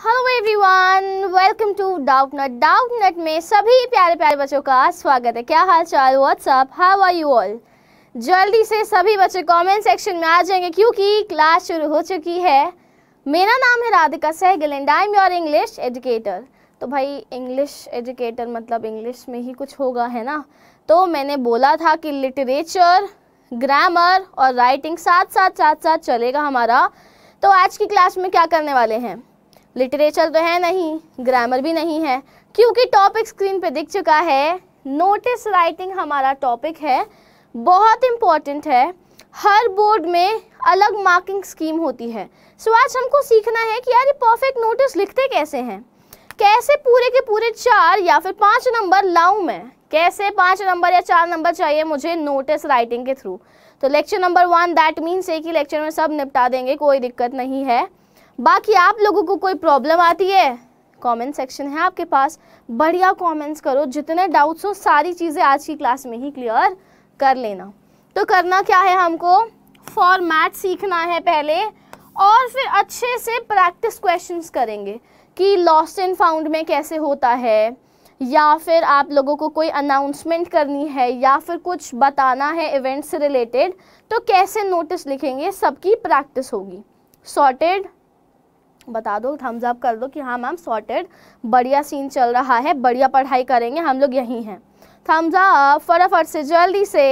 Hello everyone welcome to Doubtnut Doubtnut में सभी प्यारे प्यारे बच्चों का स्वागत है क्या हाल चाल what's up how are you all जल्दी से सभी बच्चे कमेंट सेक्शन में आ जाएंगे क्योंकि क्लास शुरू हो चुकी है मेरा नाम है Radhika Sehgal and I am your English educator तो भाई इंग्लिश एजुकेटर मतलब इंग्लिश में ही कुछ होगा है ना तो मैंने बोला था कि लिटरेचर ग्रामर और राइटिंग साथ साथ साथ साथ चलेगा हमारा तो आज की क्लास में क्या करने वाले हैं लिटरेचर तो है नहीं ग्रामर भी नहीं है क्योंकि टॉपिक स्क्रीन पे दिख चुका है नोटिस राइटिंग हमारा टॉपिक है बहुत इम्पॉर्टेंट है हर बोर्ड में अलग मार्किंग स्कीम होती है सो आज हमको सीखना है कि यार ये परफेक्ट नोटिस लिखते कैसे हैं कैसे पूरे के पूरे चार या फिर पाँच नंबर लाऊं मैं कैसे पाँच नंबर या चार नंबर चाहिए मुझे नोटिस राइटिंग के थ्रू तो lecture number one that means है कि लेक्चर में सब निपटा देंगे कोई दिक्कत नहीं है बाकी आप लोगों को कोई प्रॉब्लम आती है कमेंट सेक्शन है आपके पास बढ़िया कमेंट्स करो जितने डाउट्स हो सारी चीज़ें आज की क्लास में ही क्लियर कर लेना तो करना क्या है हमको फॉर्मेट सीखना है पहले और फिर अच्छे से प्रैक्टिस क्वेश्चंस करेंगे कि लॉस्ट एंड फाउंड में कैसे होता है या फिर आप लोगों को कोई अनाउंसमेंट करनी है या फिर कुछ बताना है इवेंट से रिलेटेड तो कैसे नोटिस लिखेंगे सबकी प्रैक्टिस होगी सॉर्टेड बता दो थम्स अप कर दो कि हाँ मैम सॉर्टेड बढ़िया सीन चल रहा है बढ़िया पढ़ाई करेंगे हम लोग यहीं हैं थम्स अप फटाफट से जल्दी से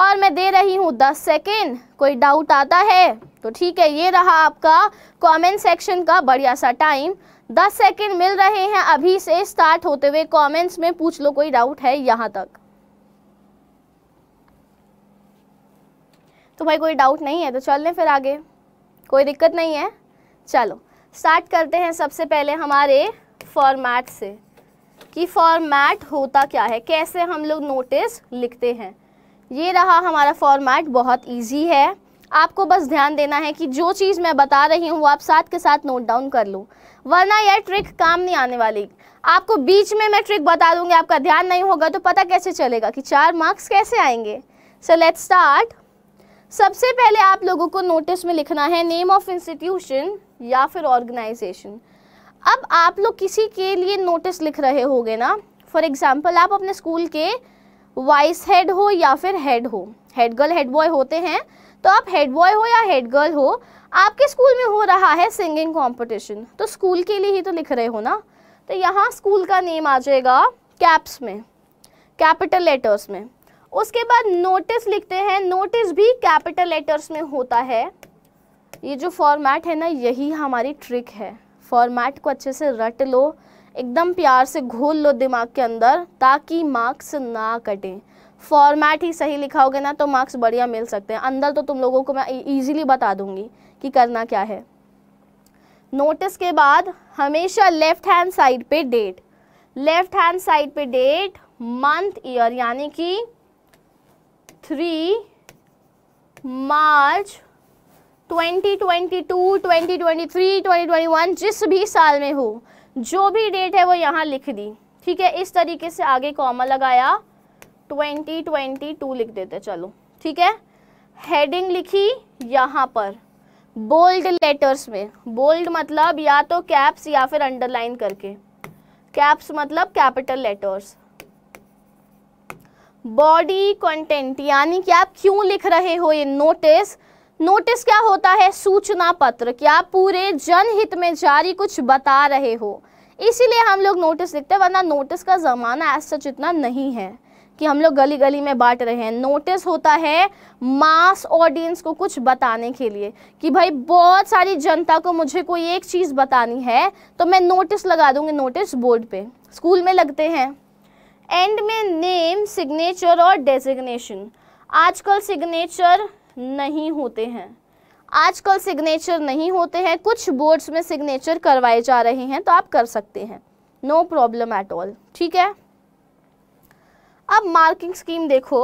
और मैं दे रही हूँ दस सेकेंड कोई डाउट आता है तो ठीक है ये रहा आपका कमेंट सेक्शन का बढ़िया सा टाइम दस सेकेंड मिल रहे हैं अभी से स्टार्ट होते हुए कमेंट्स में पूछ लो कोई डाउट है यहाँ तक तो भाई कोई डाउट नहीं है तो चल लें फिर आगे कोई दिक्कत नहीं है चलो स्टार्ट करते हैं सबसे पहले हमारे फॉर्मेट से कि फॉर्मेट होता क्या है कैसे हम लोग नोटिस लिखते हैं ये रहा हमारा फॉर्मेट बहुत इजी है आपको बस ध्यान देना है कि जो चीज़ मैं बता रही हूँ वो आप साथ के साथ नोट डाउन कर लो वरना यह ट्रिक काम नहीं आने वाली आपको बीच में मैं ट्रिक बता दूंगी आपका ध्यान नहीं होगा तो पता कैसे चलेगा कि चार मार्क्स कैसे आएंगे सो लेट स्टार्ट सबसे पहले आप लोगों को नोटिस में लिखना है नेम ऑफ इंस्टीट्यूशन या फिर ऑर्गेनाइजेशन अब आप लोग किसी के लिए नोटिस लिख रहे होंगे ना फॉर एग्जाम्पल आप अपने स्कूल के वाइस हेड हो या फिर हेड हो हेड गर्ल हेड बॉय होते हैं तो आप हेड बॉय हो या हेड गर्ल हो आपके स्कूल में हो रहा है सिंगिंग कॉम्पिटिशन तो स्कूल के लिए ही तो लिख रहे हो ना तो यहाँ स्कूल का नेम आ जाएगा कैप्स में कैपिटल लेटर्स में उसके बाद नोटिस लिखते हैं नोटिस भी कैपिटल लेटर्स में होता है ये जो फॉर्मेट है ना यही हमारी ट्रिक है फॉर्मेट को अच्छे से रट लो एकदम प्यार से घोल लो दिमाग के अंदर ताकि मार्क्स ना कटें फॉर्मेट ही सही लिखाओगे ना तो मार्क्स बढ़िया मिल सकते हैं अंदर तो तुम लोगों को मैं ईजिली बता दूंगी कि करना क्या है नोटिस के बाद हमेशा लेफ्ट हैंड साइड पे डेट लेफ्ट हैंड साइड पे डेट मंथ ईयर यानी कि थ्री मार्च 2022, 2023, 2021 जिस भी साल में हो जो भी डेट है वो यहाँ लिख दी ठीक है इस तरीके से आगे कॉमा लगाया 2022 लिख देते चलो ठीक है हेडिंग लिखी यहाँ पर बोल्ड लेटर्स में बोल्ड मतलब या तो कैप्स या फिर अंडरलाइन करके कैप्स मतलब कैपिटल लेटर्स बॉडी कंटेंट यानी कि आप क्यों लिख रहे हो ये नोटिस नोटिस क्या होता है सूचना पत्र क्या पूरे जनहित में जारी कुछ बता रहे हो इसीलिए हम लोग नोटिस लिखते हैं वरना नोटिस का ज़माना एज सच इतना नहीं है कि हम लोग गली गली में बांट रहे हैं नोटिस होता है मास ऑडियंस को कुछ बताने के लिए कि भाई बहुत सारी जनता को मुझे कोई एक चीज़ बतानी है तो मैं नोटिस लगा दूंगी नोटिस बोर्ड पे स्कूल में लगते हैं एंड में नेम सिग्नेचर और डेजिग्नेशन आजकल सिग्नेचर नहीं होते हैं आजकल सिग्नेचर नहीं होते हैं कुछ बोर्ड्स में सिग्नेचर करवाए जा रहे हैं तो आप कर सकते हैं नो प्रॉब्लम एट ऑल ठीक है अब मार्किंग स्कीम देखो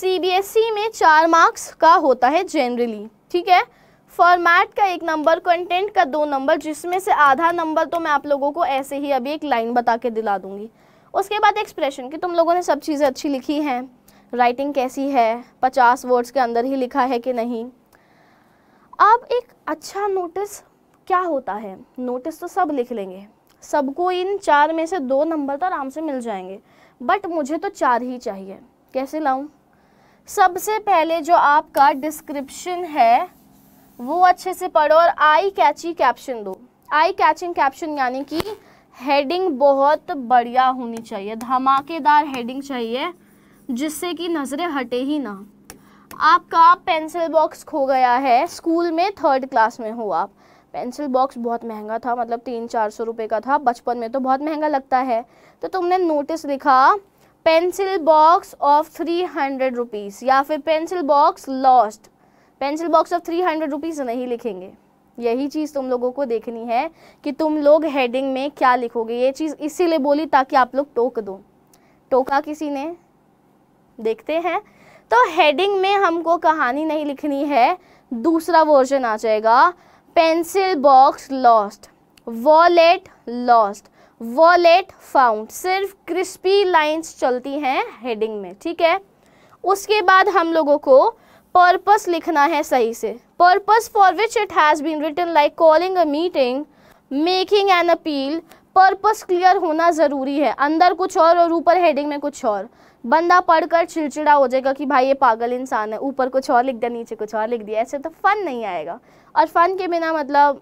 सीबीएसई e में चार मार्क्स का होता है जनरली ठीक है फॉर्मेट का एक नंबर कंटेंट का दो नंबर जिसमें से आधा नंबर तो मैं आप लोगों को ऐसे ही अभी एक लाइन बता के दिला दूंगी उसके बाद एक्सप्रेशन कि तुम लोगों ने सब चीज़ें अच्छी लिखी हैं राइटिंग कैसी है पचास वर्ड्स के अंदर ही लिखा है कि नहीं अब एक अच्छा नोटिस क्या होता है नोटिस तो सब लिख लेंगे सबको इन चार में से दो नंबर तो आराम से मिल जाएंगे बट मुझे तो चार ही चाहिए कैसे लाऊं सबसे पहले जो आपका डिस्क्रिप्शन है वो अच्छे से पढ़ो और आई कैची कैप्शन दो आई कैचिंग कैप्शन यानी कि हेडिंग बहुत बढ़िया होनी चाहिए धमाकेदार हेडिंग चाहिए जिससे कि नज़रें हटे ही ना आपका पेंसिल बॉक्स खो गया है स्कूल में थर्ड क्लास में हो आप पेंसिल बॉक्स बहुत महंगा था मतलब तीन चार सौ रुपये का था बचपन में तो बहुत महंगा लगता है तो तुमने नोटिस लिखा pencil box of three hundred rupees या फिर pencil box lost pencil box of three hundred rupees नहीं लिखेंगे यही चीज़ तुम लोगों को देखनी है कि तुम लोग हेडिंग में क्या लिखोगे ये चीज़ इसीलिए बोली ताकि आप लोग टोक दो टोका किसी ने देखते हैं तो हेडिंग में हमको कहानी नहीं लिखनी है दूसरा वर्जन आ जाएगा pencil box lost wallet lost wallet found सिर्फ क्रिस्पी लाइंस चलती हैं हेडिंग में ठीक है उसके बाद हम लोगों को पर्पस लिखना है सही से purpose for which it has been written like calling a meeting making an appeal purpose clear होना ज़रूरी है अंदर कुछ और और ऊपर हेडिंग में कुछ और बंदा पढ़कर चिड़चिड़ा हो जाएगा कि भाई ये पागल इंसान है ऊपर कुछ और लिख दिया नीचे कुछ और लिख दिया ऐसे तो फ़न नहीं आएगा और फ़न के बिना मतलब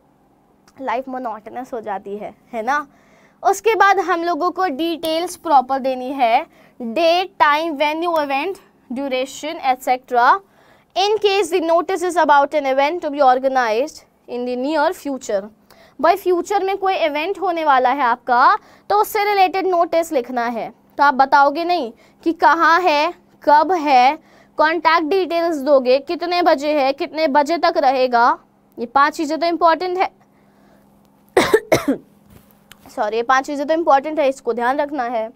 लाइफ मोनोटनस हो जाती है है ना उसके बाद हम लोगों को डिटेल्स प्रॉपर देनी है date time venue event duration etcetera in case the notice is about an event to be organise in the near future भाई फ्यूचर में कोई इवेंट होने वाला है आपका तो उससे रिलेटेड नोटिस लिखना है तो आप बताओगे नहीं कि कहाँ है कब है कॉन्टैक्ट डिटेल्स दोगे कितने बजे है कितने बजे तक रहेगा ये पांच चीज़ें तो इम्पॉर्टेंट है सॉरी ये पांच चीज़ें तो इम्पॉर्टेंट है इसको ध्यान रखना है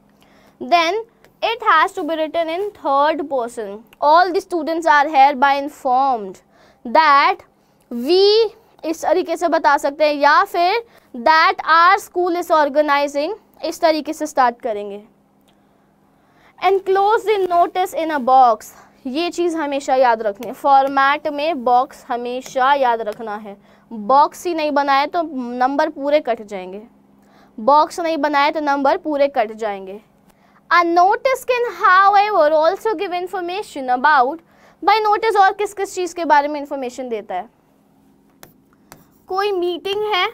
then has to be written in third person all the students are hereby informed that we इस तरीके से बता सकते हैं या फिर that our school is organising इस तरीके से स्टार्ट करेंगे close the notice in a box ये चीज़ हमेशा याद रखनी है फॉर्मेट में बॉक्स हमेशा याद रखना है बॉक्स ही नहीं बनाए तो नंबर पूरे कट जाएंगे बॉक्स नहीं बनाए तो नंबर पूरे कट जाएंगे a notice can however also give information about by notice और किस किस चीज़ के बारे में इंफॉर्मेशन देता है कोई मीटिंग है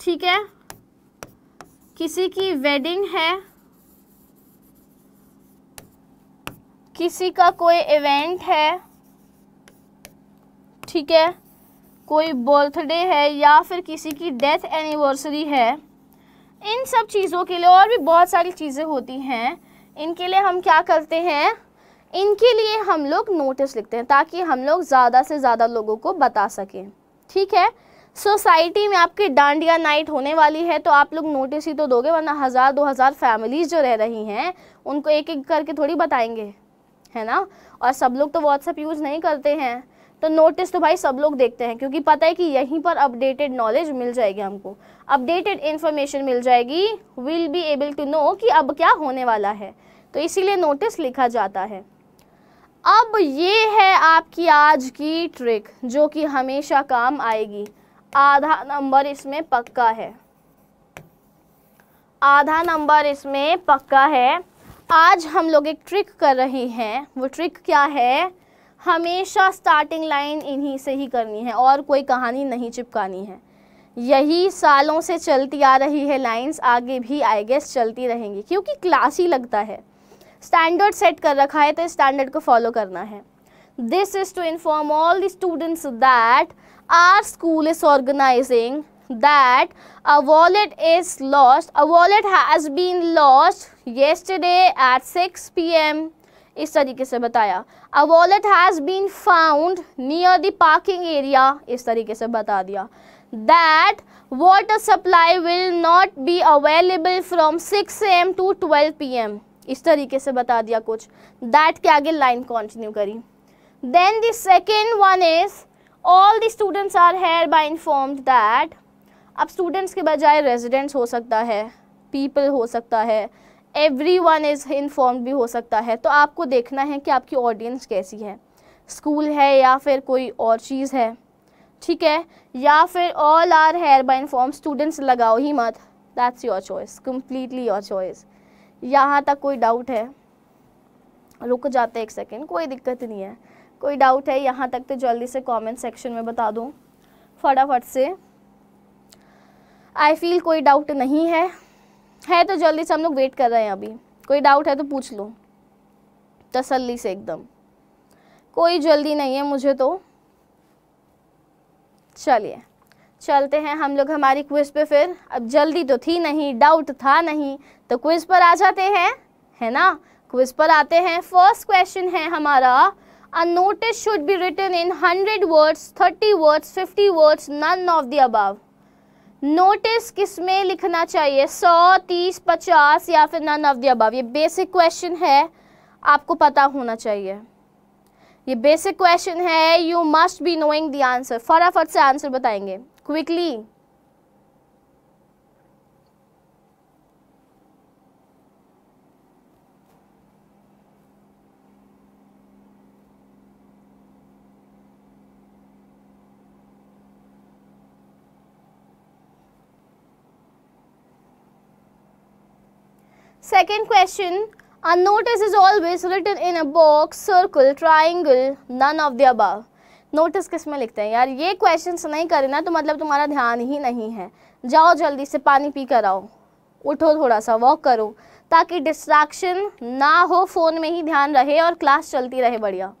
ठीक है किसी की वेडिंग है किसी का कोई इवेंट है ठीक है कोई बर्थडे है या फिर किसी की डेथ एनिवर्सरी है इन सब चीज़ों के लिए और भी बहुत सारी चीज़ें होती हैं इनके लिए हम क्या करते हैं इनके लिए हम लोग नोटिस लिखते हैं ताकि हम लोग ज़्यादा से ज़्यादा लोगों को बता सकें ठीक है सोसाइटी में आपकी डांडिया नाइट होने वाली है तो आप लोग नोटिस ही तो दोगे वरना हज़ार दो हज़ार फैमिलीज़ जो रह रही हैं उनको एक एक करके थोड़ी बताएंगे है ना और सब लोग तो व्हाट्सएप यूज़ नहीं करते हैं तो नोटिस तो भाई सब लोग देखते हैं क्योंकि पता है कि यहीं पर अपडेटेड नॉलेज मिल जाएगी हमको अपडेटेड इन्फॉर्मेशन मिल जाएगी will be able to know कि अब क्या होने वाला है तो इसीलिए नोटिस लिखा जाता है अब ये है आपकी आज की ट्रिक जो कि हमेशा काम आएगी आधा नंबर इसमें पक्का है आधा नंबर इसमें पक्का है आज हम लोग एक ट्रिक कर रहे हैं वो ट्रिक क्या है हमेशा स्टार्टिंग लाइन इन्हीं से ही करनी है और कोई कहानी नहीं चिपकानी है यही सालों से चलती आ रही है लाइंस आगे भी आई गेस चलती रहेंगी क्योंकि क्लास ही लगता है स्टैंडर्ड सेट कर रखा है तो स्टैंडर्ड को फॉलो करना है this is to inform all the students that our school is organising that a wallet is lost. A wallet has been lost yesterday at 6 p.m. इस तरीके से बताया a wallet has been found near the parking area इस तरीके से बता दिया that water supply will not be available from 6 am to 12 am इस तरीके से बता दिया कुछ दैट के आगे लाइन कंटिन्यू करी then the second one is all the students are hereby informed that अब स्टूडेंट्स के बजाय रेजिडेंट्स हो सकता है पीपल हो सकता है एवरी वन इज़ इनफॉर्म भी हो सकता है तो आपको देखना है कि आपकी ऑडियंस कैसी है स्कूल है या फिर कोई और चीज़ है ठीक है या फिर all are hereby inform students लगाओ ही मत that's your choice completely your choice यहाँ तक कोई डाउट है रुक जाते एक सेकेंड कोई दिक्कत नहीं है कोई डाउट है यहाँ तक तो जल्दी से कॉमेंट सेक्शन में बता दूँ फटाफट से आई फील कोई डाउट नहीं है है तो जल्दी से हम लोग वेट कर रहे हैं अभी कोई डाउट है तो पूछ लो तसल्ली से एकदम कोई जल्दी नहीं है मुझे तो चलिए चलते हैं हम लोग हमारी क्विज पे फिर अब जल्दी तो थी नहीं डाउट था नहीं तो क्विज पर आ जाते हैं है ना क्विज पर आते हैं फर्स्ट क्वेश्चन है हमारा a notice should be written in hundred words thirty words fifty words none of the above notice किस में लिखना चाहिए सौ तीस पचास या फिर नन ऑफ ये बेसिक क्वेश्चन है आपको पता होना चाहिए ये बेसिक क्वेश्चन है you must be knowing the answer फटाफट से आंसर बताएंगे quickly second question a notice is always written in a box circle triangle none of the above notice किस में लिखते हैं यार ये क्वेश्चंस नहीं करें ना तो मतलब तुम्हारा ध्यान ही नहीं है जाओ जल्दी से पानी पी कर आओ उठो थोड़ा सा वॉक करो ताकि डिस्ट्रैक्शन ना हो फोन में ही ध्यान रहे और क्लास चलती रहे बढ़िया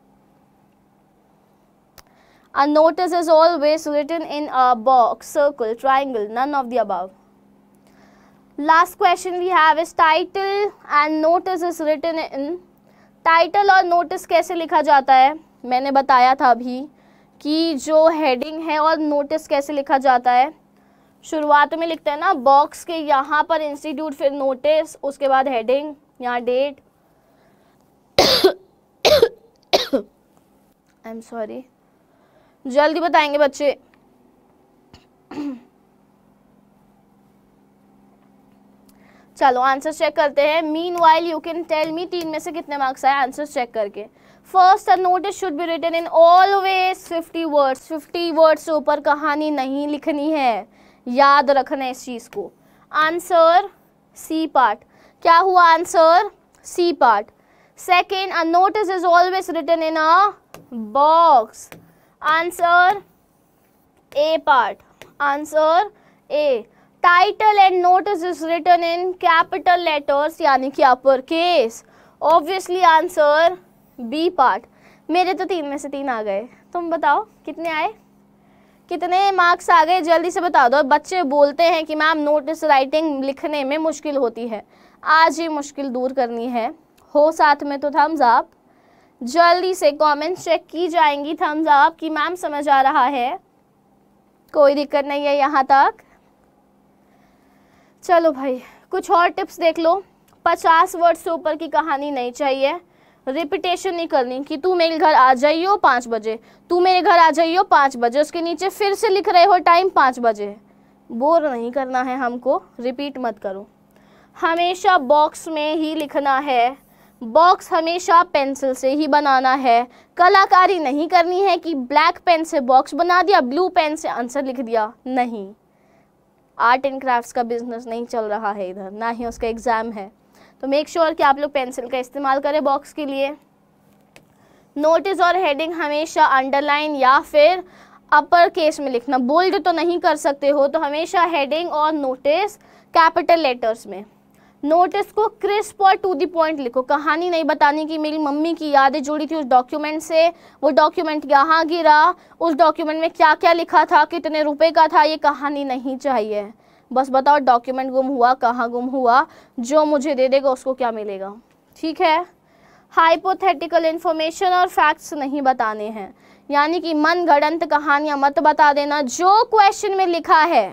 a notice is always written in a box circle triangle none of the above Last question we have is title and notice is written in. Title or notice कैसे लिखा जाता है मैंने बताया था अभी कि जो heading है और notice कैसे लिखा जाता है शुरुआत में लिखते हैं ना बॉक्स के यहाँ पर इंस्टीट्यूट फिर नोटिस उसके बाद हेडिंग यहाँ डेट आई एम सॉरी जल्दी बताएंगे बच्चे चलो आंसर चेक करते हैं meanwhile you can tell me तीन में से कितने मार्क्स आए आंसर चेक करके first notice should be written in always fifty words fifty words से ऊपर कहानी नहीं लिखनी है याद रखना है इस चीज़ को आंसर सी पार्ट क्या हुआ answer C part second a notice is always written in a box answer A part answer A title and notice is written in capital letters यानी कि upper case obviously answer B part मेरे तो तीन में से तीन आ गए तुम बताओ कितने आए कितने मार्क्स आ गए जल्दी से बता दो बच्चे बोलते हैं कि मैम नोटिस राइटिंग लिखने में मुश्किल होती है आज ही मुश्किल दूर करनी है हो साथ में तो थम्स अप जल्दी से कमेंट्स चेक की जाएंगी थम्स अप कि मैम समझ आ रहा है कोई दिक्कत नहीं है यहाँ तक चलो भाई कुछ और टिप्स देख लो पचास वर्ड से ऊपर की कहानी नहीं चाहिए रिपीटेशन नहीं करनी कि तू मेरे घर आ जाइयो पाँच बजे तू मेरे घर आ जाइयो पाँच बजे उसके नीचे फिर से लिख रहे हो टाइम पाँच बजे बोर नहीं करना है हमको रिपीट मत करो हमेशा बॉक्स में ही लिखना है बॉक्स हमेशा पेंसिल से ही बनाना है कलाकारी नहीं करनी है कि ब्लैक पेन से बॉक्स बना दिया ब्लू पेन से आंसर लिख दिया नहीं आर्ट एंड क्राफ्ट्स का बिजनेस नहीं चल रहा है इधर ना ही उसका एग्ज़ाम है तो मेक श्योर sure कि आप लोग पेंसिल का इस्तेमाल करें बॉक्स के लिए नोटिस और हेडिंग हमेशा अंडरलाइन या फिर अपर केस में लिखना बोल्ड तो नहीं कर सकते हो तो हमेशा हेडिंग और नोटिस कैपिटल लेटर्स में नोटिस को क्रिस्प और टू दी पॉइंट लिखो कहानी नहीं बतानी कि मेरी मम्मी की यादें जुड़ी थी उस डॉक्यूमेंट से वो डॉक्यूमेंट यहाँ गिरा उस डॉक्यूमेंट में क्या क्या लिखा था कितने रुपए का था ये कहानी नहीं चाहिए बस बताओ डॉक्यूमेंट गुम हुआ कहाँ गुम हुआ जो मुझे दे देगा उसको क्या मिलेगा ठीक है हाइपोथेटिकल इन्फॉर्मेशन और फैक्ट्स नहीं बताने हैं यानी कि मन घड़ंत कहानियाँ मत बता देना जो क्वेश्चन में लिखा है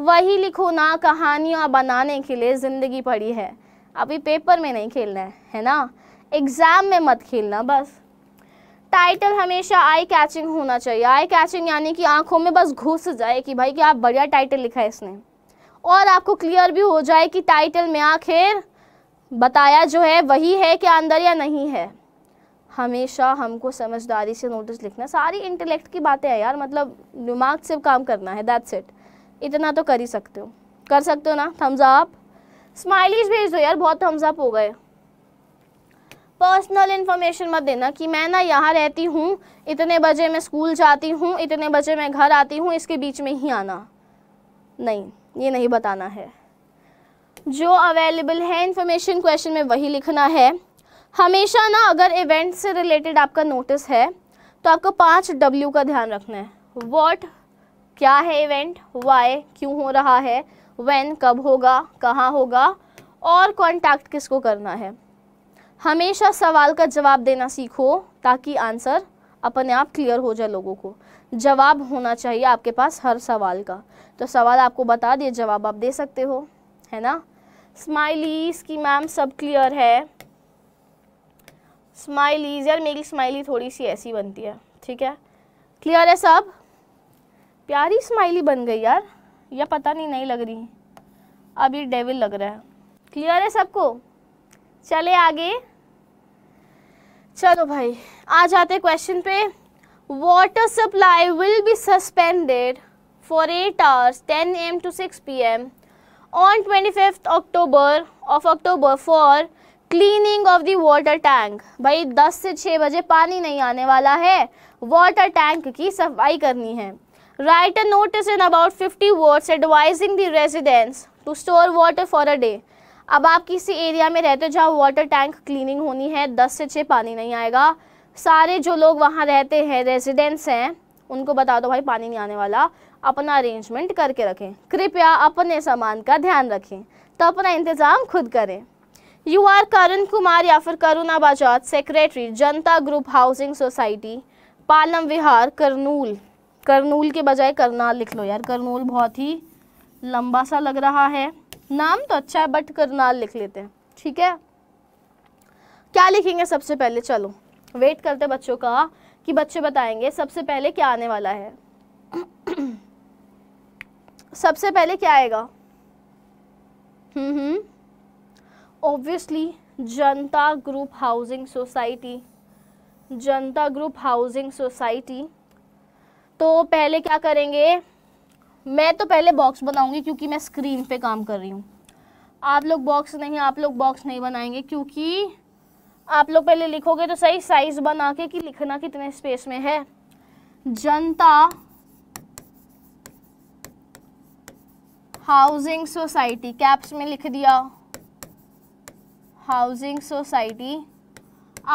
वही लिखो ना कहानियाँ बनाने के लिए ज़िंदगी पड़ी है अभी पेपर में नहीं खेलना है है ना एग्ज़ाम में मत खेलना बस टाइटल हमेशा आई कैचिंग होना चाहिए आई कैचिंग यानी कि आंखों में बस घुस जाए कि भाई कि आप बढ़िया टाइटल लिखा है इसने और आपको क्लियर भी हो जाए कि टाइटल में आखिर बताया जो है वही है क्या अंदर या नहीं है हमेशा हमको समझदारी से नोटिस लिखना सारी इंटेलेक्ट की बातें हैं यार मतलब दिमाग से काम करना है दैट्स इट इतना तो कर ही सकते हो कर सकते हो ना थम्स अप स्माइलीज भेज दो यार बहुत थम्स अप हो गए पर्सनल इन्फॉर्मेशन मत देना कि मैं ना यहाँ रहती हूँ इतने बजे मैं स्कूल जाती हूँ इतने बजे मैं घर आती हूँ इसके बीच में ही आना नहीं ये नहीं बताना है जो अवेलेबल है इन्फॉर्मेशन क्वेश्चन में वही लिखना है हमेशा ना अगर इवेंट से रिलेटेड आपका नोटिस है तो आपको पाँच डब्ल्यू का ध्यान रखना है वॉट क्या है इवेंट वाई क्यों हो रहा है वेन कब होगा कहाँ होगा और कॉन्टैक्ट किसको करना है हमेशा सवाल का जवाब देना सीखो ताकि आंसर अपने आप क्लियर हो जाए लोगों को जवाब होना चाहिए आपके पास हर सवाल का तो सवाल आपको बता दिए जवाब आप दे सकते हो है ना स्माइलीज की मैम सब क्लियर है स्माइलीज यार मेरी स्माइली थोड़ी सी ऐसी बनती है ठीक है क्लियर है सब प्यारी स्माइली बन गई यार या पता नहीं नहीं लग रही अभी डेविल लग रहा है क्लियर है सबको चले आगे चलो भाई आ जाते क्वेश्चन पे water supply will be suspended for eight hours 10 am to 6 pm on 25th October of October for cleaning of the water tank भाई 10 से 6 बजे पानी नहीं आने वाला है वाटर टैंक की सफाई करनी है Write a notice in about 50 words advising the residents to store water for a day. अब आप किसी एरिया में रहते हो जहाँ वाटर टैंक क्लीनिंग होनी है दस से छः पानी नहीं आएगा सारे जो लोग वहाँ रहते हैं रेजिडेंट्स हैं उनको बता दो भाई पानी नहीं आने वाला अपना अरेंजमेंट करके रखें कृपया अपने सामान का ध्यान रखें तो अपना इंतज़ाम खुद करें यू आर करण कुमार या फिर Karuna Bajaj secretary Janata group housing society Palam Vihar Kurnool Kurnool के बजाय करनाल लिख लो यार करनूल बहुत ही लंबा सा लग रहा है नाम तो अच्छा है बट करनाल लिख लेते हैं ठीक है क्या लिखेंगे सबसे पहले चलो वेट करते बच्चों का कि बच्चे बताएंगे सबसे पहले क्या आने वाला है सबसे पहले क्या आएगा हम्म obviously hmm. Janata group housing society Janata group housing society तो पहले क्या करेंगे मैं तो पहले बॉक्स बनाऊंगी क्योंकि मैं स्क्रीन पे काम कर रही हूँ आप लोग बॉक्स नहीं आप लोग बॉक्स नहीं बनाएंगे क्योंकि आप लोग पहले लिखोगे तो सही साइज बना के कि लिखना कितने स्पेस में है जनता हाउसिंग सोसाइटी कैप्स में लिख दिया हाउसिंग सोसाइटी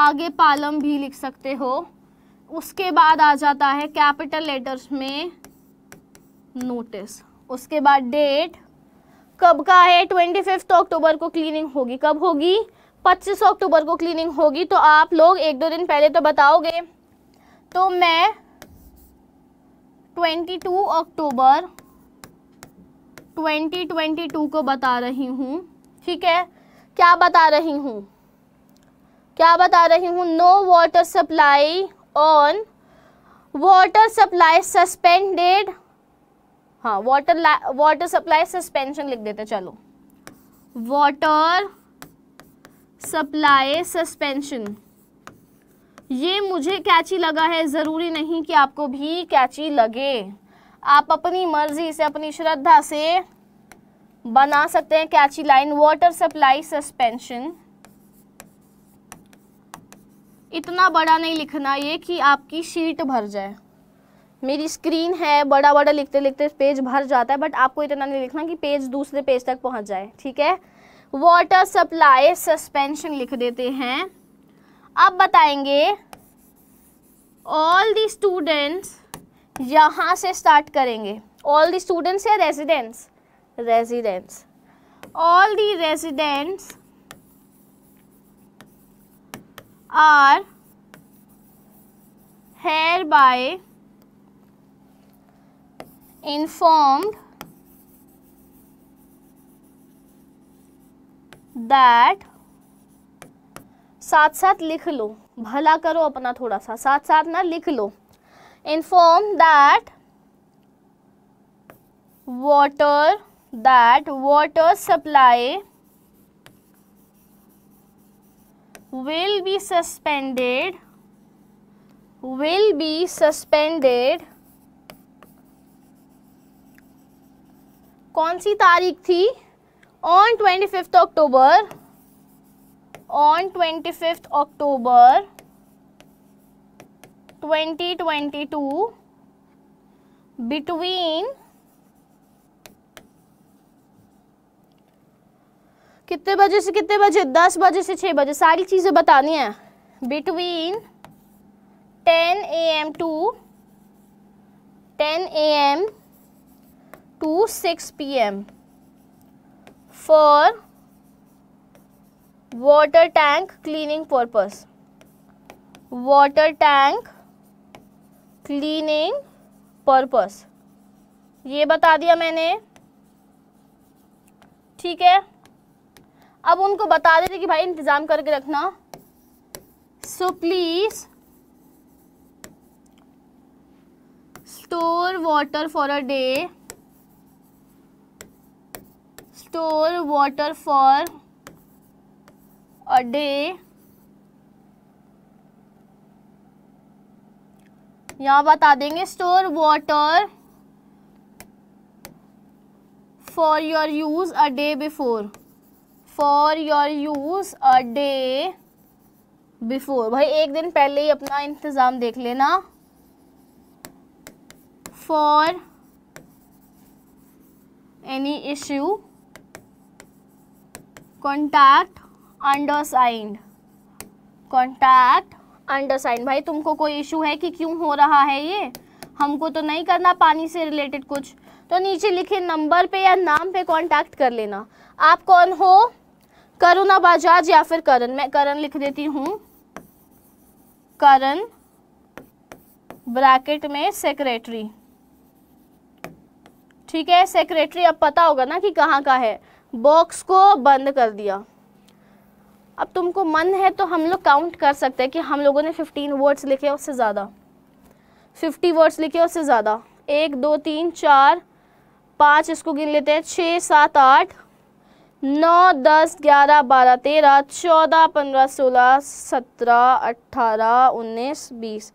आगे पालम भी लिख सकते हो उसके बाद आ जाता है कैपिटल लेटर्स में नोटिस उसके बाद डेट कब का है ट्वेंटी फिफ्थ अक्टूबर को क्लीनिंग होगी कब होगी पच्चीस अक्टूबर को क्लीनिंग होगी तो आप लोग एक दो दिन पहले तो बताओगे तो मैं twenty two October twenty twenty two को बता रही हूँ ठीक है क्या बता रही हूँ क्या बता रही हूँ no water supply on water supply suspended हाँ वाटर वाटर सप्लाई सस्पेंशन लिख देते चलो वाटर सप्लाई सस्पेंशन ये मुझे कैची लगा है ज़रूरी नहीं कि आपको भी कैची लगे आप अपनी मर्जी से अपनी श्रद्धा से बना सकते हैं catchy line water supply suspension इतना बड़ा नहीं लिखना ये कि आपकी शीट भर जाए मेरी स्क्रीन है बड़ा बड़ा लिखते लिखते पेज भर जाता है बट आपको इतना नहीं लिखना कि पेज दूसरे पेज तक पहुंच जाए ठीक है वाटर सप्लाई सस्पेंशन लिख देते हैं अब बताएंगे ऑल दी स्टूडेंट्स यहाँ से स्टार्ट करेंगे ऑल द स्टूडेंट्स या residents residents all the residents are hereby informed that साथ साथ लिख लो भला करो अपना थोड़ा सा साथ साथ ना लिख लो inform that water that water supply will be suspended will be suspended कौन सी तारीख थी on twenty fifth October on twenty fifth October twenty twenty two between कितने बजे से कितने बजे दस बजे से छः बजे सारी चीज़ें बतानी है between ten A M to ten A M to six P M for water tank cleaning purpose water tank cleaning purpose ये बता दिया मैंने ठीक है अब उनको बता देते कि भाई इंतज़ाम करके रखना so please store water for a day store water for a day यहाँ बता देंगे store water for your use a day before for your use a day before भाई एक दिन पहले ही अपना इंतज़ाम देख लेना for any issue contact undersigned contact undersigned भाई तुमको कोई इशू है कि क्यों हो रहा है ये हमको तो नहीं करना पानी से रिलेटेड कुछ तो नीचे लिखे नंबर पे या नाम पे कॉन्टैक्ट कर लेना आप कौन हो करुणा बजाज या फिर करण मैं करण लिख देती हूं करण ब्रैकेट में सेक्रेटरी ठीक है सेक्रेटरी अब पता होगा ना कि कहाँ का है बॉक्स को बंद कर दिया अब तुमको मन है तो हम लोग काउंट कर सकते हैं कि हम लोगों ने 15 वर्ड्स लिखे उससे ज़्यादा 50 वर्ड्स लिखे उससे ज़्यादा एक दो तीन चार पाँच इसको गिन लेते हैं छः सात आठ नौ दस ग्यारह बारह तेरह चौदह पंद्रह सोलह सत्रह अट्ठारह उन्नीस बीस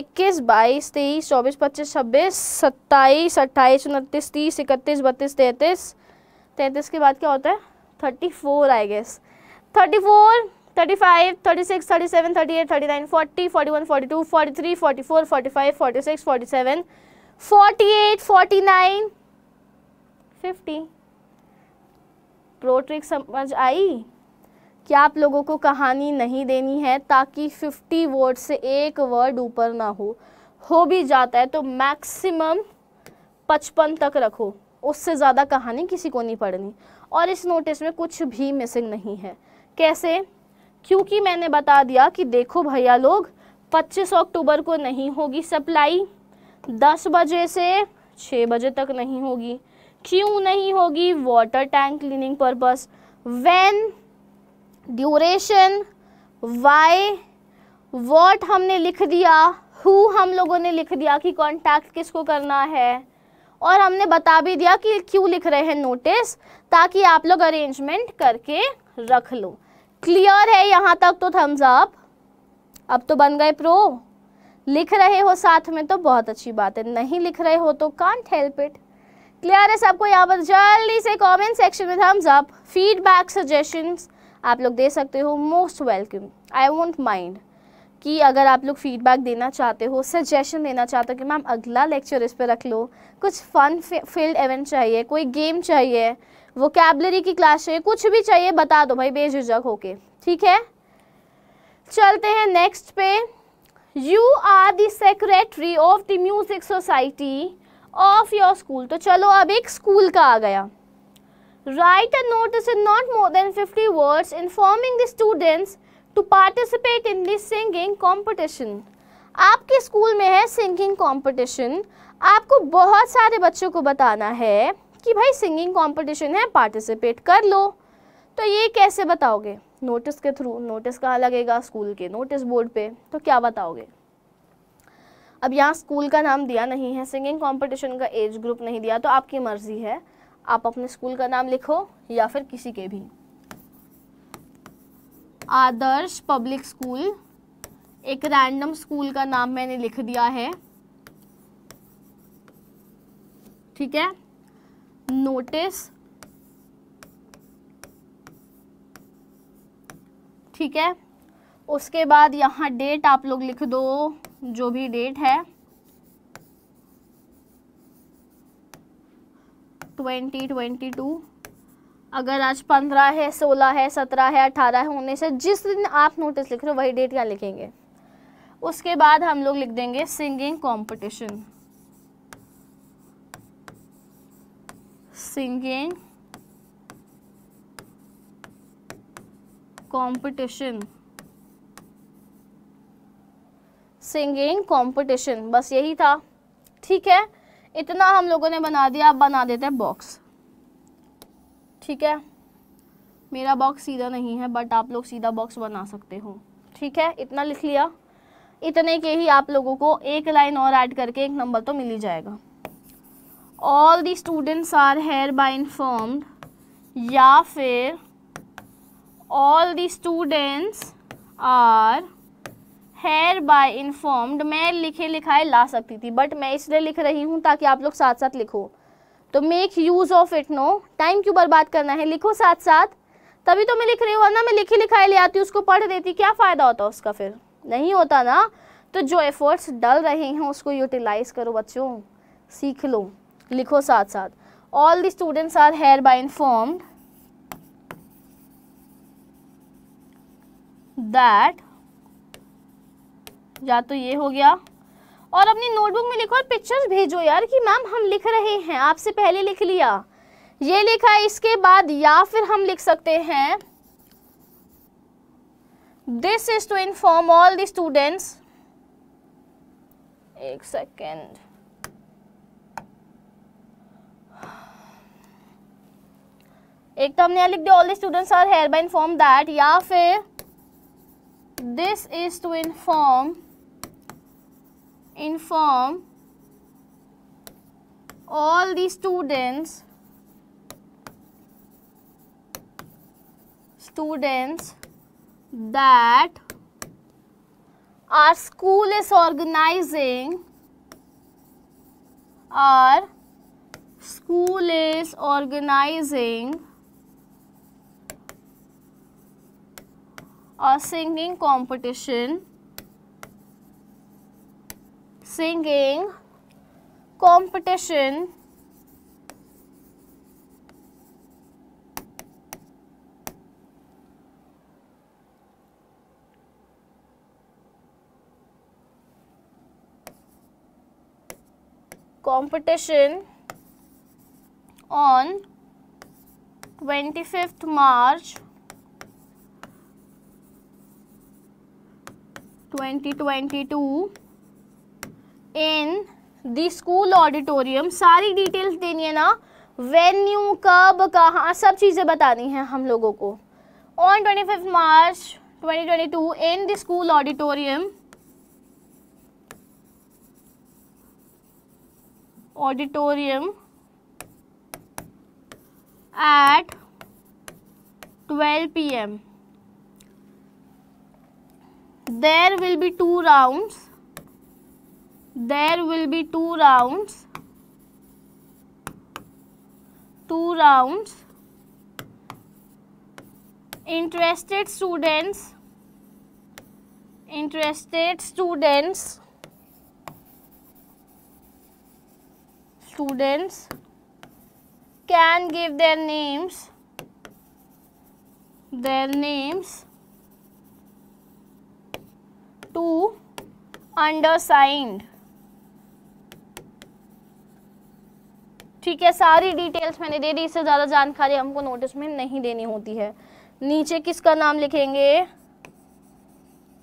इक्कीस बाईस तेईस चौबीस पच्चीस छब्बीस सत्ताईस अट्ठाईस उनतीस तीस इकतीस बत्तीस तैंतीस तैंतीस के बाद क्या होता है thirty four I guess thirty four thirty five thirty six thirty seven thirty eight thirty nine forty forty one forty two forty three forty four forty five forty six forty seven forty eight forty nine fifty pro trick समझ आई क्या आप लोगों को कहानी नहीं देनी है ताकि 50 वर्ड से एक वर्ड ऊपर ना हो हो भी जाता है तो मैक्सिमम पचपन तक रखो उससे ज़्यादा कहानी किसी को नहीं पढ़नी और इस नोटिस में कुछ भी मिसिंग नहीं है कैसे क्योंकि मैंने बता दिया कि देखो भैया लोग 25 अक्टूबर को नहीं होगी सप्लाई 10 बजे से छः बजे तक नहीं होगी क्यों नहीं होगी water tank cleaning purpose when duration why what हमने लिख दिया हु हम लोगों ने लिख दिया कि कॉन्टैक्ट किसको करना है और हमने बता भी दिया कि क्यों लिख रहे हैं नोटिस ताकि आप लोग अरेंजमेंट करके रख लो क्लियर है यहाँ तक तो थम्स अप अब तो बन गए प्रो लिख रहे हो साथ में तो बहुत अच्छी बात है नहीं लिख रहे हो तो कांट हेल्प इट क्लियर है सबको यहाँ पर जल्दी से कमेंट सेक्शन में थम्स अप फीडबैक सजेशंस आप लोग दे सकते हो most welcome I won't mind कि अगर आप लोग फीडबैक देना चाहते हो सजेशन देना चाहते हो कि मैम अगला लेक्चर इस पर रख लो कुछ फन फील्ड इवेंट चाहिए कोई गेम चाहिए वो कैबलरी की क्लास चाहिए कुछ भी चाहिए बता दो भाई बेझिझक होके ठीक है चलते हैं नेक्स्ट पे you are the secretary of the music society of your school तो चलो अब एक स्कूल का आ गया write a notice in not more than fifty words informing the students to participate in this singing competition आपके school में है सिंगिंग कॉम्पिटिशन आपको बहुत सारे बच्चों को बताना है कि भाई सिंगिंग कॉम्पिटिशन है पार्टिसिपेट कर लो तो ये कैसे बताओगे नोटिस के थ्रू नोटिस कहाँ लगेगा स्कूल के नोटिस बोर्ड पे तो क्या बताओगे अब यहाँ स्कूल का नाम दिया नहीं है सिंगिंग कंपटीशन का एज ग्रुप नहीं दिया तो आपकी मर्जी है आप अपने स्कूल का नाम लिखो या फिर किसी के भी आदर्श पब्लिक स्कूल एक रैंडम स्कूल का नाम मैंने लिख दिया है ठीक है नोटिस ठीक है उसके बाद यहाँ डेट आप लोग लिख दो जो भी डेट है ट्वेंटी ट्वेंटी टू अगर आज पंद्रह है सोलह है सत्रह है अठारह है उन्नीस है जिस दिन आप नोटिस लिख रहे हो वही डेट क्या लिखेंगे उसके बाद हम लोग लिख देंगे singing competition singing competition singing competition बस यही था ठीक है इतना हम लोगों ने बना दिया आप बना देते हैं बॉक्स ठीक है मेरा बॉक्स सीधा नहीं है बट आप लोग सीधा बॉक्स बना सकते हो ठीक है इतना लिख लिया इतने के ही आप लोगों को एक लाइन और ऐड करके एक नंबर तो मिल ही जाएगा all the students are hereby informed या फिर all the students are hereby informed मैं लिखे लिखाए ला सकती थी बट मैं इसलिए लिख रही हूँ ताकि आप लोग साथ साथ लिखो तो make use of it no time क्यों बर्बाद करना है लिखो साथ साथ तभी तो मैं लिख रही हूँ वरना मैं लिखी लिखाई ले आती उसको पढ़ देती क्या फ़ायदा होता उसका फिर नहीं होता ना तो जो एफर्ट्स डल रहे हैं उसको यूटिलाइज करो बच्चों सीख लो लिखो साथ साथ all the students are hereby informed that या तो ये हो गया और अपनी नोटबुक में लिखो और पिक्चर्स भेजो यार कि मैम हम लिख रहे हैं आपसे पहले लिख लिया ये लिखा है इसके बाद या फिर हम लिख सकते हैं this is to inform all the students एक सेकेंड एक तो हमने यहाँ लिख दिया all the students are hereby inform that या फिर This is to inform inform all the students students that our school is organizing our school is organizing a singing competition singing competition competition on 25th March 2022 in the school auditorium सारी details देनी है ना venue कब कहाँ सब चीज़ें बतानी है हम लोगों को on twenty fifth March 2022 in the school auditorium auditorium at 12 pm there will be two rounds there will be two rounds two rounds interested students interested students students can give their names their names to undersigned ठीक है सारी details मैंने दे दी इससे ज़्यादा जानकारी हमको notice में नहीं देनी होती है नीचे किसका नाम लिखेंगे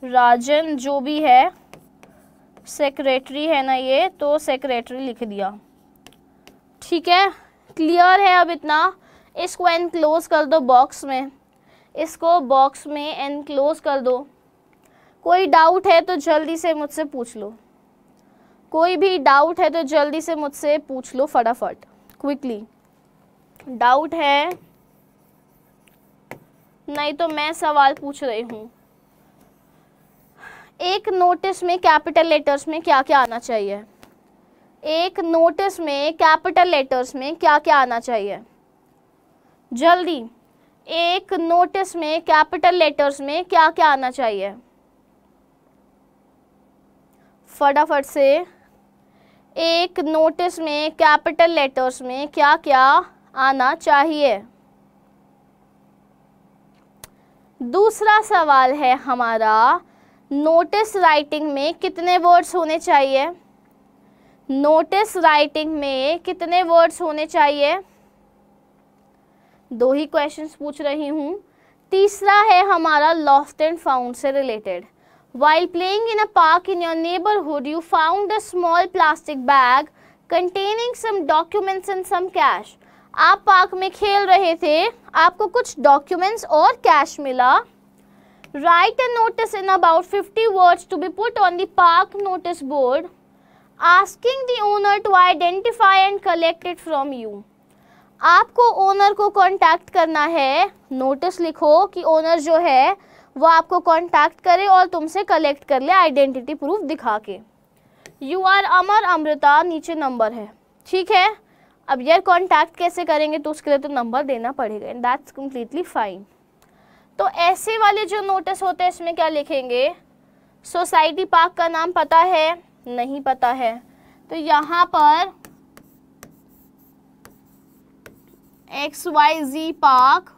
राजन जो भी है सेक्रेटरी है ना ये तो सेक्रेटरी लिख दिया ठीक है क्लियर है अब इतना इसको एनक्लोज कर दो बॉक्स में इसको बॉक्स में एनक्लोज कर दो कोई डाउट है तो जल्दी से मुझसे पूछ लो कोई भी डाउट है तो जल्दी से मुझसे पूछ लो फटाफट क्विकली डाउट है नहीं तो मैं सवाल पूछ रही हूँ एक नोटिस में कैपिटल लेटर्स में क्या क्या आना चाहिए एक नोटिस में कैपिटल लेटर्स में क्या क्या आना चाहिए जल्दी एक नोटिस में कैपिटल लेटर्स में क्या क्या आना चाहिए फटाफट से एक नोटिस में कैपिटल लेटर्स में क्या क्या आना चाहिए दूसरा सवाल है हमारा नोटिस राइटिंग में कितने वर्ड्स होने चाहिए नोटिस राइटिंग में कितने वर्ड्स होने चाहिए दो ही क्वेश्चंस पूछ रही हूँ तीसरा है हमारा लॉस्ट एंड फाउंड से related While playing in a park in your neighborhood, you found a small plastic bag containing some documents and some cash. आप पार्क में खेल रहे थे आपको कुछ डॉक्यूमेंट्स और कैश मिला write a notice in about 50 words to be put on the park notice board asking the owner to identify and collect it from you आपको ओनर को कांटेक्ट करना है नोटिस लिखो कि ओनर जो है वो आपको कॉन्टैक्ट करे और तुमसे कलेक्ट कर ले आइडेंटिटी प्रूफ दिखा के यू आर अमर अमृता नीचे नंबर है ठीक है अब यार कॉन्टैक्ट कैसे करेंगे तो उसके लिए तो नंबर देना पड़ेगा एंड दैट्स कम्प्लीटली फाइन तो ऐसे वाले जो नोटिस होते हैं इसमें क्या लिखेंगे सोसाइटी पार्क का नाम पता है नहीं पता है तो यहाँ पर X Y Z park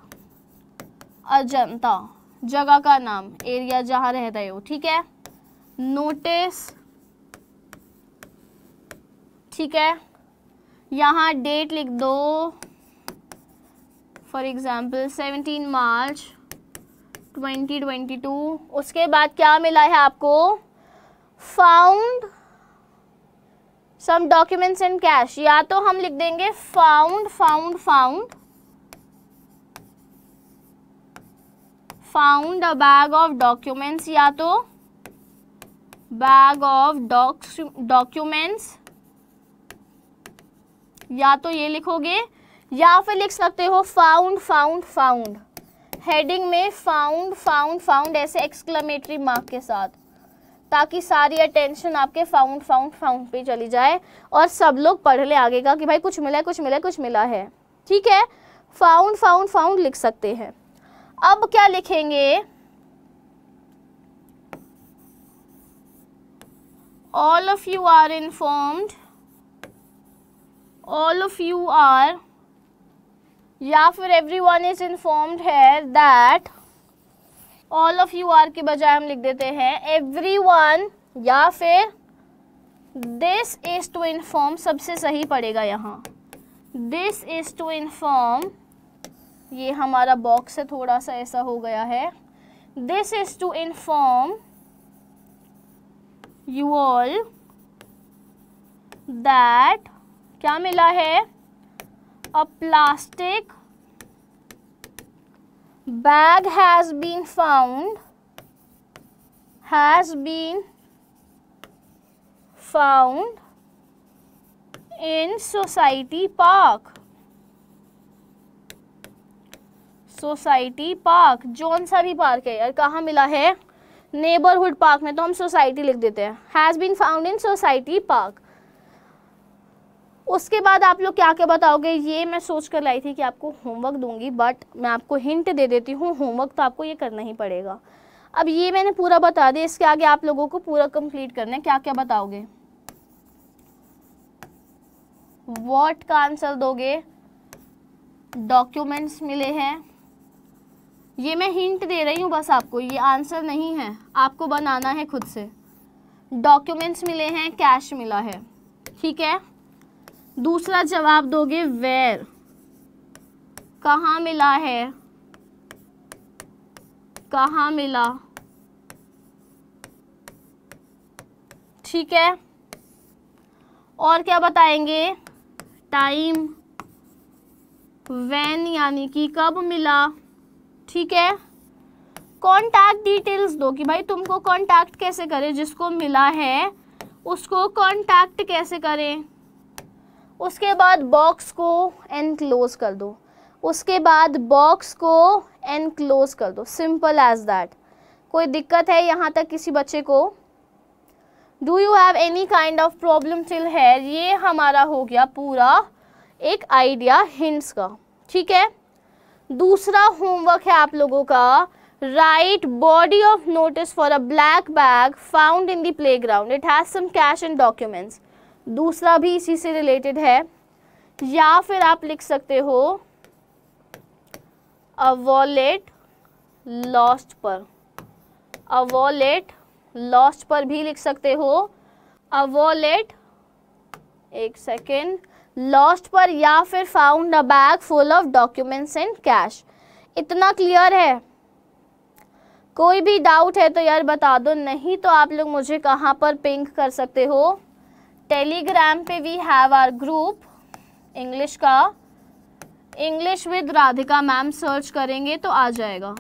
Ajanta जगह का नाम एरिया जहां रह रहे हो ठीक है नोटिस ठीक है यहाँ डेट लिख दो फॉर एग्ज़ाम्पल 17 मार्च 2022 उसके बाद क्या मिला है आपको found some documents and cash या तो हम लिख देंगे found found found found a bag of documents या तो बैग ऑफ डॉक्यूमेंट्स या तो ये लिखोगे या फिर लिख सकते हो फाउंड फाउंड फाउंड हेडिंग में फाउंड फाउंड फाउंड ऐसे एक्सक्लेमेटरी मार्क के साथ ताकि सारी अटेंशन आपके फाउंड फाउंड फाउंड पे चली जाए और सब लोग पढ़ ले आगे का कि भाई कुछ मिला है कुछ मिला है कुछ मिला है ठीक है फाउंड फाउंड फाउंड लिख सकते हैं अब क्या लिखेंगे all of you are informed all of you are या फिर एवरी वन इज इन्फॉर्म्ड है that all of you are के बजाय हम लिख देते हैं एवरी वन या फिर दिस इज टू इन्फॉर्म सबसे सही पड़ेगा यहाँ दिस इज टू इन्फॉर्म ये हमारा बॉक्स है थोड़ा सा ऐसा हो गया है this is to inform you all that क्या मिला है a plastic bag has been found has been found in society park society park जौन सा भी पार्क है यार कहाँ मिला है नेबरहुड पार्क में तो हम सोसाइटी लिख देते हैं has been found in society park उसके बाद आप लोग क्या क्या बताओगे ये मैं सोच कर लाई थी कि आपको होमवर्क दूंगी बट मैं आपको हिंट दे देती हूँ होमवर्क तो आपको ये करना ही पड़ेगा अब ये मैंने पूरा बता दिया इसके आगे आप लोगों को पूरा कंप्लीट करना है क्या क्या बताओगे वॉट का आंसर दोगे डॉक्यूमेंट्स मिले हैं ये मैं हिंट दे रही हूँ बस आपको ये आंसर नहीं है आपको बनाना है खुद से डॉक्यूमेंट्स मिले हैं कैश मिला है ठीक है दूसरा जवाब दोगे वेर कहाँ मिला है कहाँ मिला ठीक है और क्या बताएंगे टाइम वैन यानी कि कब मिला ठीक है कॉन्टैक्ट डिटेल्स दो कि भाई तुमको कॉन्टैक्ट कैसे करें जिसको मिला है उसको कॉन्टैक्ट कैसे करें उसके बाद बॉक्स को एनक्लोज कर दो उसके बाद बॉक्स को एनक्लोज कर दो सिंपल एज दैट कोई दिक्कत है यहाँ तक किसी बच्चे को do you have any kind of problem till here ये हमारा हो गया पूरा एक आइडिया हिंट्स का ठीक है दूसरा होमवर्क है आप लोगों का write body of notice for a black bag found in the playground it has some cash and documents दूसरा भी इसी से रिलेटेड है या फिर आप लिख सकते हो अ वॉलेट लॉस्ट पर अ वॉलेट लॉस्ट पर भी लिख सकते हो अ वॉलेट एक सेकेंड लॉस्ट पर या फिर found a bag full of documents and cash इतना क्लियर है कोई भी डाउट है तो यार बता दो नहीं तो आप लोग मुझे कहाँ पर पिंक कर सकते हो टेलीग्राम पे we have our group English का English with Radhika ma'am search करेंगे तो आ जाएगा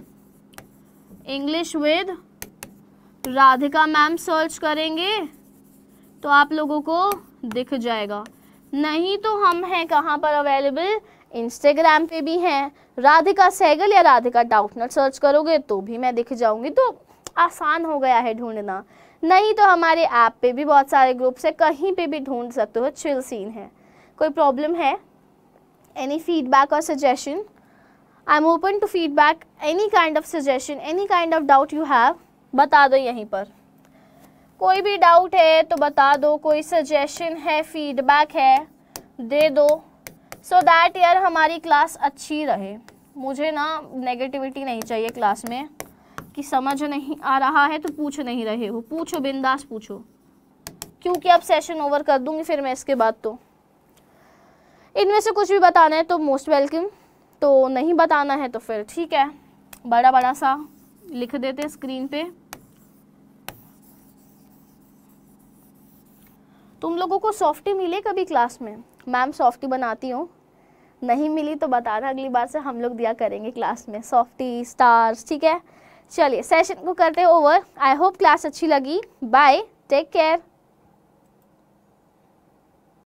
English with Radhika ma'am search करेंगे तो आप लोगों को दिख जाएगा नहीं तो हम हैं कहाँ पर अवेलेबल इंस्टाग्राम पे भी हैं राधिका सैगल या राधिका डाउटनट सर्च करोगे तो भी मैं दिख जाऊंगी तो आसान हो गया है ढूंढना नहीं तो हमारे ऐप पे भी बहुत सारे ग्रुप्स हैं कहीं पे भी ढूंढ सकते हो चिल सीन है कोई प्रॉब्लम है एनी फीडबैक और suggestion I am open to feedback any kind of suggestion any kind of doubt you have बता दो यहीं पर कोई भी डाउट है तो बता दो कोई सजेशन है फीडबैक है दे दो सो दैट यार हमारी क्लास अच्छी रहे मुझे ना नेगेटिविटी नहीं चाहिए क्लास में कि समझ नहीं आ रहा है तो पूछ नहीं रहे हो पूछो बिंदास पूछो क्योंकि अब सेशन ओवर कर दूंगी फिर मैं इसके बाद तो इनमें से कुछ भी बताना है तो मोस्ट वेलकम तो नहीं बताना है तो फिर ठीक है बड़ा बड़ा सा लिख देते स्क्रीन पे तुम लोगों को सॉफ्टी मिले कभी क्लास में मैम सॉफ्टी बनाती हूँ नहीं मिली तो बताना अगली बार से हम लोग दिया करेंगे क्लास में सॉफ्टी स्टार्स ठीक है चलिए सेशन को करते ओवर आई होप क्लास अच्छी लगी बाय टेक केयर